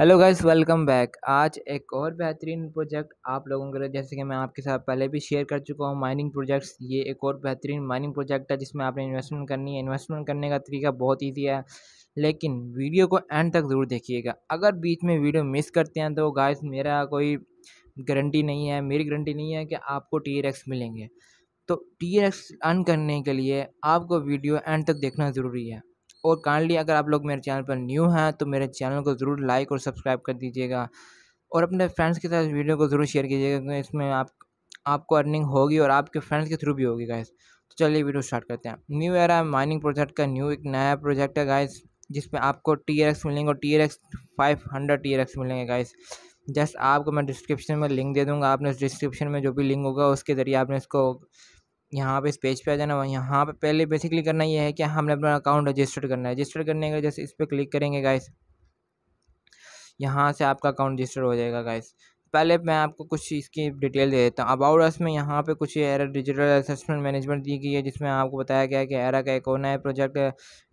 hello guys welcome back आज एक और बेहतरीन प्रोजेक्ट आप लोगों के लिए जैसे कि मैं आपके साथ पहले भी शेयर कर चुका हूँ माइनिंग प्रोजेक्ट्स ये एक और बेहतरीन माइनिंग प्रोजेक्ट है जिसमें आपने इन्वेस्टमेंट करनी है इन्वेस्टमेंट करने का तरीका बहुत ईजी है लेकिन वीडियो को एंड तक ज़रूर देखिएगा अगर बीच में वीडियो मिस करते हैं तो गाइस मेरा कोई गारंटी नहीं है मेरी गारंटी नहीं है कि आपको टी मिलेंगे तो टी अर्न करने के लिए आपको वीडियो एंड तक देखना ज़रूरी है और काइंडली अगर आप लोग मेरे चैनल पर न्यू हैं तो मेरे चैनल को ज़रूर लाइक और सब्सक्राइब कर दीजिएगा और अपने फ्रेंड्स के साथ वीडियो को ज़रूर शेयर कीजिएगा क्योंकि इसमें आप आपको अर्निंग होगी और आपके फ्रेंड्स के थ्रू भी होगी गाइस तो चलिए वीडियो स्टार्ट करते हैं न्यू एरा माइनिंग प्रोजेक्ट का न्यू एक नया प्रोजेक्ट है गाइस जिसमें आपको टी एक्स मिलेंगे और T R X five hundred T R X मिलेंगे गाइस जस्ट आपको मैं डिस्क्रिप्शन में लिंक दे दूंगा आपने उस डिस्क्रिप्शन में जो भी लिंक होगा उसके ज़रिए आपने इसको यहाँ पे इस पेज पे आ जाना यहाँ पे पहले बेसिकली करना ये है कि हमने अपना अकाउंट रजिस्टर्ड करना है रजिस्टर करने का जैसे इस पर क्लिक करेंगे गाइस यहाँ से आपका अकाउंट रजिस्टर हो जाएगा गाइस पहले मैं आपको कुछ इसकी डिटेल दे देता हूँ अबाउट अस में यहाँ पे कुछ एरा डिजिटल असेसमेंट मैनेजमेंट दी गई है जिसमें आपको बताया गया कि एरा का एक और नया प्रोजेक्ट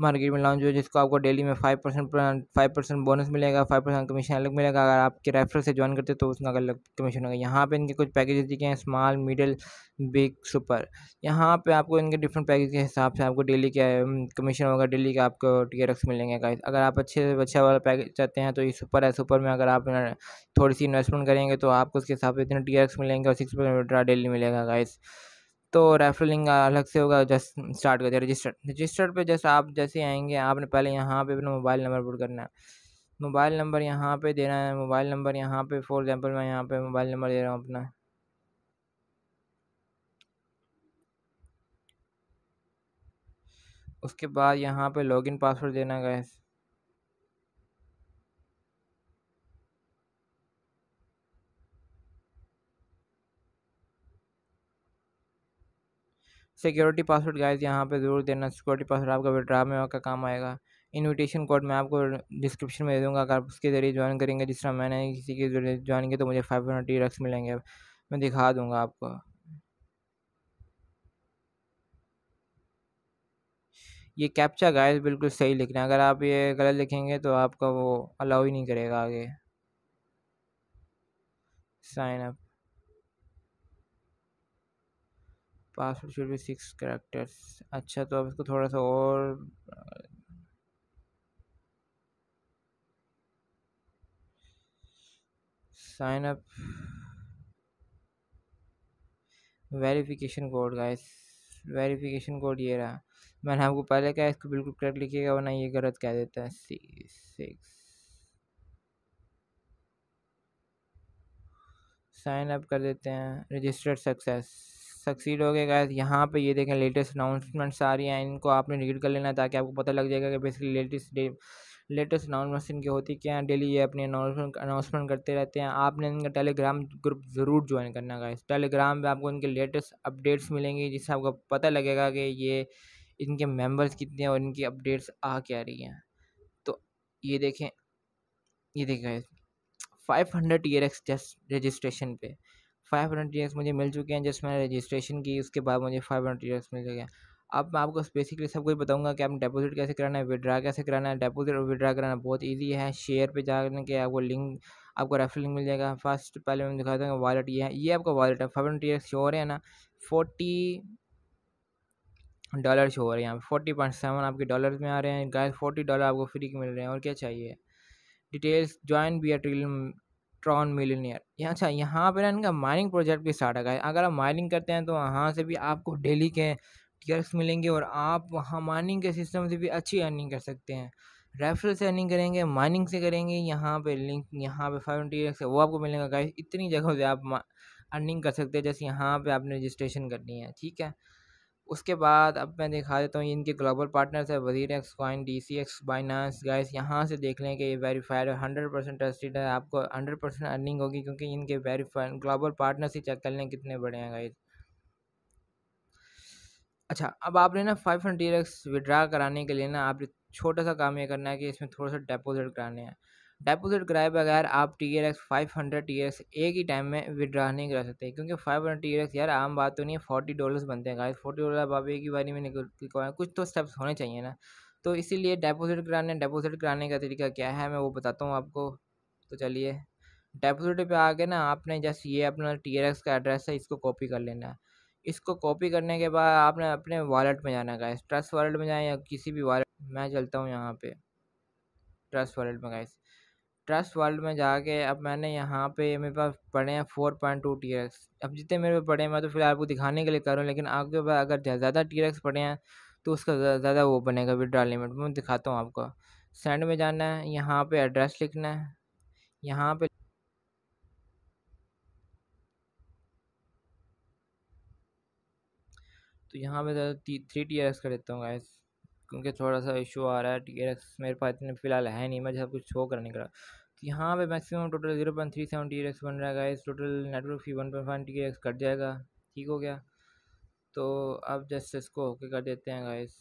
मार्केट में लॉन्च हुआ जिसको आपको डेली में five percent five percent bonus मिलेगा फाइव परसेंट कमीशन अलग मिलेगा अगर आपके रेफर से ज्वाइन करते तो उसका अलग कमीशन होगा यहाँ पर इनके कुछ पैकेजेस दिए हैं स्माल मिडिल बिग सुपर यहाँ पे आपको इनके डिफरेंट पैकेज के हिसाब से आपको डेली के कमीशन होगा डेली के आपको टी आर एक्स मिलेंगे गाइस अगर आप अच्छे से अच्छा वाला पैकेज चाहते हैं तो ये सुपर है सुपर में अगर आप थोड़ी सी इन्वेस्टमेंट करेंगे तो आपको उसके हिसाब से इतने टी आर एक्स मिलेंगे और सिक्स परसेंट डेली मिलेगा गाइस तो रेफरल लिंक अलग से होगा जस्ट स्टार्ट करते रजिस्टर्ड रजिस्टर्ड पर जस्ट आप जैसे आएंगे आपने पहले यहाँ पर अपना मोबाइल नंबर पुट करना है मोबाइल नंबर यहाँ पे देना है मोबाइल नंबर यहाँ पे फॉर एग्जांपल मैं यहाँ पे मोबाइल नंबर दे रहा हूँ अपना उसके बाद यहाँ पे लॉगिन पासवर्ड देना गैस सिक्योरिटी पासवर्ड गैस यहाँ पे ज़रूर देना सिक्योरिटी पासवर्ड आपका विड्रा में आपका काम आएगा इनविटेशन कोड मैं आपको डिस्क्रिप्शन में दे दूँगा अगर आप उसके ज़रिए ज्वाइन करेंगे जिस तरह मैंने किसी के ज़रिए ज्वाइन किया तो मुझे फाइव हंड्रेड रक्स मिलेंगे मैं दिखा दूँगा आपको ये कैप्चा गाइस बिल्कुल सही लिखना है अगर आप ये गलत लिखेंगे तो आपका वो अलाउ ही नहीं करेगा आगे sign up password should be six characters अच्छा तो अब इसको थोड़ा सा और sign up verification code guys verification code ये रहा मैंने आपको पहले कहा इसको बिल्कुल करेक्ट लिखिएगा वरना ये गलत कह देता है सी सिक्स साइन अप कर देते हैं रजिस्टर्ड सक्सेस सक्सीड हो गया गैस यहाँ पे ये देखें लेटेस्ट अनाउंसमेंट्स आ रही हैं इनको आपने रीड कर लेना ताकि आपको पता लग जाएगा कि बेसिकली लेटेस्ट लेटेस्ट अनाउंसमेंट इनकी होती क्या है डेली ये अपने अनाउंसमेंट अनाउंसमेंट करते रहते हैं आपने इनका टेलीग्राम ग्रुप ज़रूर ज्वाइन करना गैस टेलीग्राम पर आपको इनके लेटेस्ट अपडेट्स मिलेंगी जिससे आपको पता लगेगा कि ये इनके मेंबर्स कितने हैं और इनकी अपडेट्स आ क्या रही हैं तो ये देखें ये देखें five hundred R X just registration पे फाइव हंड्रेड ईयर मुझे मिल चुके हैं जस्ट मैंने रजिस्ट्रेशन की उसके बाद मुझे फाइव हंड्रेड ईयर मिल चुके हैं अब मैं आपको स्पेसिकली सब कुछ बताऊंगा कि आप डिपॉजिट कैसे कराना है विड्रा कैसे कराना है डिपॉजिट और विड्रा कराना बहुत इजी है शेयर पे जाने के आपको लिंक आपको रेफर लिंक मिल जाएगा फर्स्ट पहले मैं दिखाता हूँ वॉलेट ये है ये आपका वॉलेट है फाइव हंड्रेड ईयर श्योर है ना फोर्टी डॉलर शो हो रहे हैं यहाँ पे फोर्टी पॉइंट सेवन आपके डॉलर में आ रहे हैं गाय फोर्टी डॉलर आपको फ्री के मिल रहे हैं और क्या चाहिए details join B trillion Tron millionaire यहाँ अच्छा यहाँ पर ना इनका माइनिंग प्रोजेक्ट भी स्टार्ट है अगर आप माइनिंग करते हैं तो वहाँ से भी आपको डेली के टीयर्स मिलेंगे और आप वहाँ माइनिंग के सिस्टम से भी अच्छी अर्निंग कर सकते हैं रेफरल से अर्निंग करेंगे माइनिंग से करेंगे यहाँ पे लिंक यहाँ पे फाइव ट्वेंटी एक्स वो आपको मिलेगा गाइस इतनी जगहों से आप अर्निंग कर सकते हैं जैसे यहाँ पे आपने रजिस्ट्रेशन करनी है ठीक है उसके बाद अब मैं दिखा देता हूँ इनके ग्लोबल पार्टनर्स है WazirX CoinDCX Binance guys यहाँ से देख लें कि ये वेरीफाइड है हंड्रेड परसेंट ट्रस्टेड है आपको हंड्रेड परसेंट अर्निंग होगी क्योंकि इनके वेरीफाइड ग्लोबल पार्टनर्स ही चेक कर लें कितने बड़े हैं गाइस अच्छा अब आपने ना फाइव हंड्रेड एक्स विड्रा कराने के लिए ना आप छोटा सा काम ये करना है कि इसमें थोड़ा सा डिपोजिट कराने हैं डिपोजिट कराए बगैर आप T R X five hundred T R X एक ही टाइम में विड्रा नहीं करा सकते क्योंकि five hundred T R X यार आम बात तो नहीं है फोर्टी डॉलर्स बनते हैं गाइस फोर्टी डॉलर आप एक ही बारी में निकल कुछ तो स्टेप्स होने चाहिए ना तो इसीलिए डिपोजिट कराने डिपोजिट कराने का तरीका क्या है मैं वो बताता हूँ आपको तो चलिए डिपॉजिट पर आके ना आपने जस्ट ये अपना टी आर एक्स का एड्रेस है इसको कॉपी कर लेना है इसको कॉपी करने के बाद आपने अपने वॉलेट में जाना गाइस ट्रस्ट वॉलेट में जाए या किसी भी वॉलेट मैं चलता हूँ यहाँ पर ट्रस्ट वॉलेट में गाइस ट्रस्ट वर्ल्ड में जाके अब मैंने यहाँ पे मेरे पास पड़े हैं four point two T X अब जितने मेरे पे पड़े हैं मैं तो फ़िलहाल आपको दिखाने के लिए कर रहा हूँ लेकिन आपके पास अगर ज़्यादा टी एक्स पड़े हैं तो उसका ज़्यादा वो बनेगा विड्रॉल लिमिट मैं दिखाता हूँ आपको सेंड में जाना है यहाँ पे एड्रेस लिखना है यहाँ पे तो यहाँ पे थ्री टी एक्स कर देता हूँ गाइस क्योंकि थोड़ा सा इशू आ रहा है टी आर एक्स मेरे पास इतने फिलहाल है नहीं मैं सब कुछ शो करने का तो यहाँ पे maximum total zero point three seven T X बन रहा है इस total network fee one point five T X cut जाएगा ठीक हो गया तो अब जस्ट इसको ओके कर देते हैं गाइस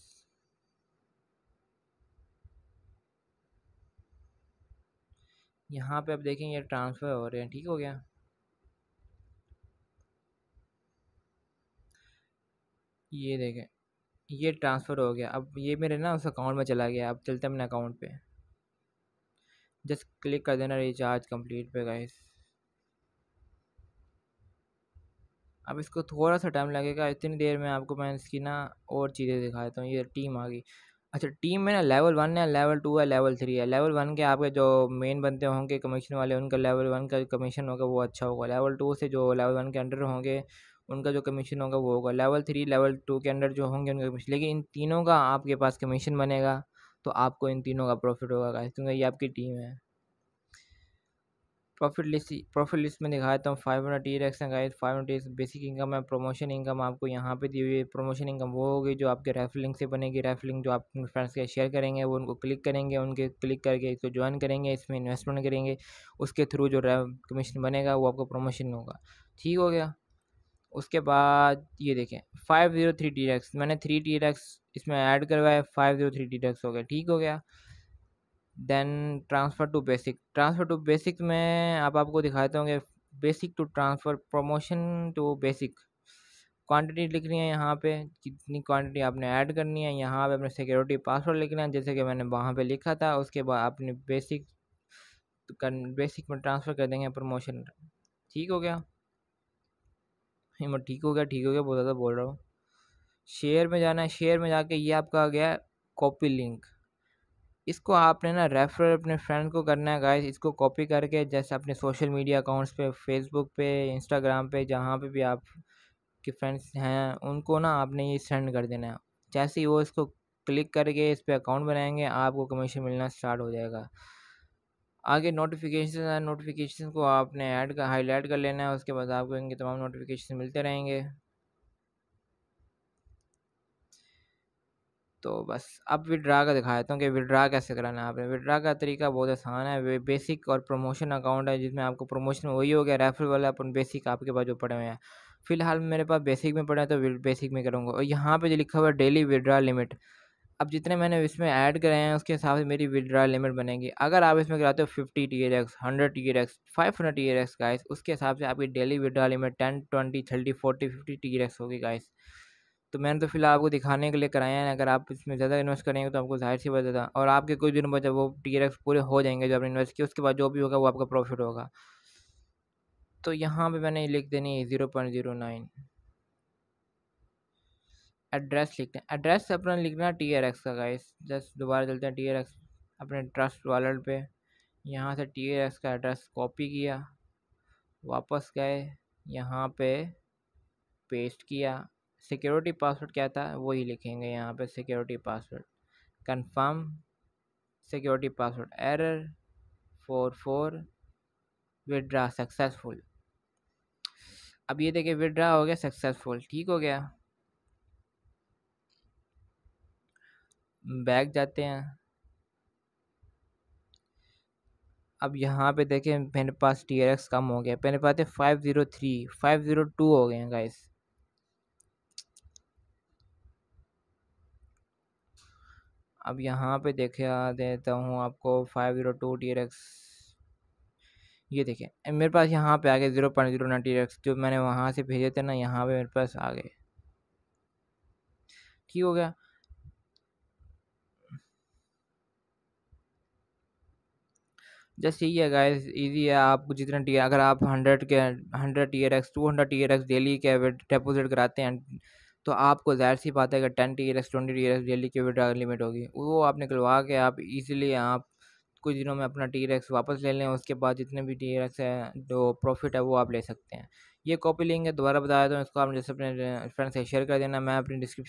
यहाँ पे आप देखेंगे ट्रांसफ़र हो रहे हैं ठीक हो गया ये देखें ये ट्रांसफ़र हो गया अब ये मेरे ना उस अकाउंट में चला गया अब चलते हैं अपने अकाउंट पे जस्ट क्लिक कर देना रिचार्ज कंप्लीट पे गाइस अब इसको थोड़ा सा टाइम लगेगा इतनी देर में आपको मैं इसकी ना और चीज़ें दिखा देता हूँ ये टीम आ गई अच्छा टीम में ना लेवल वन है लेवल टू है लेवल थ्री है लेवल वन के आपके जो मेन बनते होंगे कमीशन वाले उनका लेवल वन का कमीशन होगा वो अच्छा होगा लेवल टू से जो लेवल वन के अंडर होंगे उनका जो कमीशन होगा वो होगा लेवल थ्री लेवल टू के अंडर जो होंगे उनका कमीशन लेकिन इन तीनों का आपके पास कमीशन बनेगा तो आपको इन तीनों का प्रॉफिट होगा गाइस क्योंकि ये आपकी टीम है प्रॉफिट लिस्ट प्रॉफिट लिस्ट में दिखाता हूँ five hundred T rex guys five hundred basic income है प्रमोशन इनकम आपको यहाँ पे दी हुई है प्रमोशन इनकम वो होगी जो आपके रेफलिंग से बनेगी रेफलिंग जो आप अपने फ्रेंड्स के शेयर करेंगे वो उनको क्लिक करेंगे उनके क्लिक करके इसको ज्वाइन करेंगे इसमें इन्वेस्टमेंट करेंगे उसके थ्रू जो कमीशन बनेगा वो आपको प्रमोशन होगा ठीक हो गया उसके बाद ये देखें five zero three T X मैंने थ्री टी रैक्स इसमें ऐड करवाया five zero three T rax हो गया ठीक हो गया then transfer to basic transfer to basic में आप आपको दिखाते होंगे basic to transfer promotion to basic quantity लिख रही है यहाँ पे कितनी क्वांटिटी आपने ऐड करनी है यहाँ पे अपने सिक्योरिटी पासवर्ड लिखना है जैसे कि मैंने वहाँ पे लिखा था उसके बाद अपने बेसिक तो कर, बेसिक में ट्रांसफ़र कर देंगे प्रमोशन ठीक हो गया हिम्मत ठीक हो गया ठीक हो गया बहुत ज़्यादा बोल रहा हूँ शेयर में जाना है शेयर में जाके ये आपका आ गया कॉपी लिंक इसको आपने ना रेफर अपने फ्रेंड को करना है गाइस इसको कॉपी करके जैसे अपने सोशल मीडिया अकाउंट्स पे फेसबुक पे इंस्टाग्राम पे जहाँ पे भी आप के फ्रेंड्स हैं उनको ना आपने ये सेंड कर देना है जैसे ही वो इसको क्लिक करके इस पर अकाउंट बनाएंगे आपको कमीशन मिलना स्टार्ट हो जाएगा आगे नोटिफिकेशन है नोटिफिकेशन को आपने ऐड का हाईलाइट कर लेना है उसके बाद आपको इनके तमाम नोटिफिकेशन मिलते रहेंगे तो बस अब विड्रा का दिखा देता हूँ कि विड्रा कैसे कराना है आपने विड्रा का तरीका बहुत आसान है वे बेसिक और प्रमोशन अकाउंट है जिसमें आपको प्रमोशन वही हो गया रेफर वाला अपन बेसिक आपके पास जो पड़े हुए हैं फिलहाल मेरे पास बेसिक में पड़े हैं तो बेसिक में करूँगा और यहाँ पर जो लिखा हुआ है डेली विड्रा लिमिट अब जितने मैंने इसमें ऐड करे हैं उसके हिसाब से मेरी विदड्रॉल लिमिट बनेगी अगर आप इसमें कराते हो fifty T R X hundred T R X five hundred T R X guys उसके हिसाब से आपकी daily withdrawal limit ten twenty thirty forty fifty T R X होगी गाइस तो मैंने तो फिलहाल आपको दिखाने के लिए कराया है अगर आप इसमें ज़्यादा इन्वेस्ट करेंगे तो आपको जाहिर सी बात था और आपके कुछ दिनों बाद जब वो टी एर एक्स पूरे हो जाएंगे जो आपने इन्वेस्ट किया उसके बाद जो भी होगा वो आपका प्रॉफिट होगा तो यहाँ पर मैंने लिख देनी है zero point zero nine address लिखते हैं एड्रेस अपना लिखना टी आर एक्स का गाइस जस्ट दोबारा चलते हैं टी आर एक्स अपने ट्रस्ट वॉलेट पे यहाँ से टी आर एक्स का एड्रेस कॉपी किया वापस गए यहाँ पे पेस्ट किया सिक्योरिटी पासवर्ड क्या था वही लिखेंगे यहाँ पे security password confirm security password error four four withdraw successful अब ये देखिए विदड्रा हो गया सक्सेसफुल ठीक हो गया बैग जाते हैं अब यहाँ पे देखें मेरे पास टी आर एक्स कम हो गया मेरे पास five zero three five zero two हो गए हैं गाइस अब यहाँ पे देखा देता हूँ आपको five zero two T R X ये देखें मेरे पास यहाँ पे आ गए zero point zero nine T R X जो मैंने वहाँ से भेजे थे ना यहाँ पे मेरे पास आ गए ठीक हो गया जस्ट यही है गाइस इजी है आप जितना टी अगर आप हंड्रेड के hundred T R X two hundred T R X daily के डिपोजिट कराते हैं तो आपको जाहिर सी बात है अगर ten T R X twenty T R X daily के विड्रा लिमिट होगी वो आप निकलवा के आप इजीली आप कुछ दिनों में अपना टी एक्स वापस ले लें उसके बाद जितने भी टी एक्स है जो प्रॉफिट है वो आप ले सकते हैं ये कॉपी लिंक है दोबारा बताया तो इसको आप जैसे अपने फ्रेंड से शेयर कर देना मैं अपनी डिस्क्रिप्शन